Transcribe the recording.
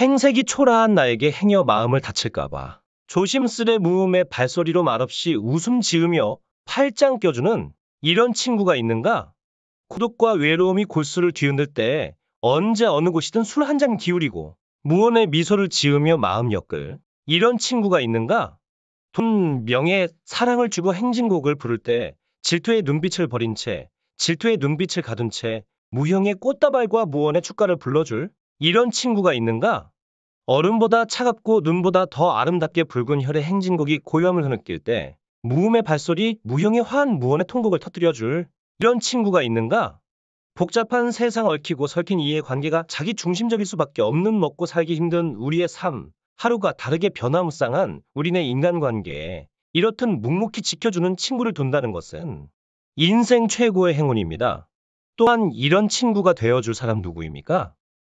행색이 초라한 나에게 행여 마음을 다칠까봐 조심스레 무음의 발소리로 말없이 웃음 지으며 팔짱 껴주는 이런 친구가 있는가? 고독과 외로움이 골수를 뒤흔들 때 언제 어느 곳이든 술 한 잔 기울이고 무언의 미소를 지으며 마음 엮을 이런 친구가 있는가? 돈, 명예, 사랑을 주고 행진곡을 부를 때 질투의 눈빛을 버린 채 질투의 눈빛을 가둔 채 무형의 꽃다발과 무언의 축가를 불러줄 이런 친구가 있는가? 얼음보다 차갑고 눈보다 더 아름답게 붉은 혈의 행진곡이 고요함을 느낄때 무음의 발소리 무형의 화한 무언의 통곡을 터뜨려줄 이런 친구가 있는가? 복잡한 세상 얽히고 설킨 이해 관계가 자기 중심적일 수밖에 없는 먹고 살기 힘든 우리의 삶, 하루가 다르게 변화무쌍한 우리네 인간관계에 이렇듯 묵묵히 지켜주는 친구를 둔다는 것은 인생 최고의 행운입니다. 또한 이런 친구가 되어줄 사람 누구입니까?